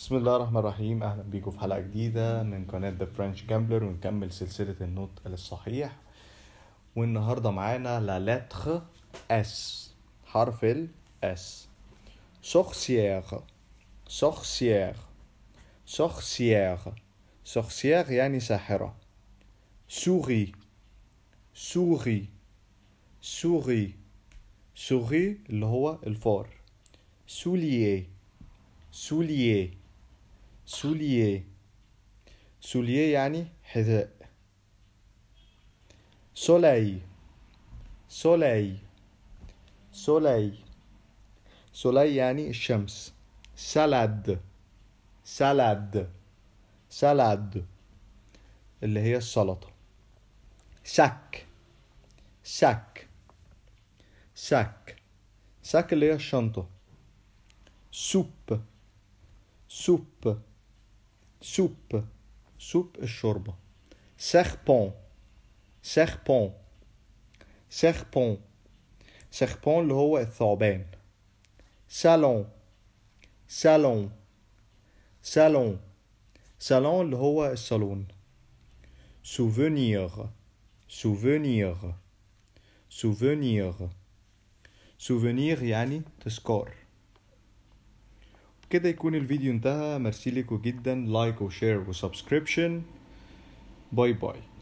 بسم الله الرحمن الرحيم اهلا بيكم في حلقه جديده من قناه ذا فرنش جامبلر ونكمل سلسله النوت الصحيح والنهارده معانا لا لتر اس حرف ال اس سورسيير سورسيير سورسيير سورسيير يعني ساحره سوري سوري سوري سوري اللي هو الفار سوليه سوليه سولييه سولييه يعني حذاء سولاي سولاي سولاي سولاي يعني الشمس سلد سلد سلد اللي هي السلطة سك سك سك سك اللي هي الشنطة سوب سوب soupe soupe soupe. serpent serpent serpent serpent اللي هو الثعبان salon salon salon salon اللي هو salon. souvenir souvenir souvenir souvenir يعني score. كده يكون الفيديو انتهى مرسي لكم جدا لايك وشير وسبسكريبشن باي باي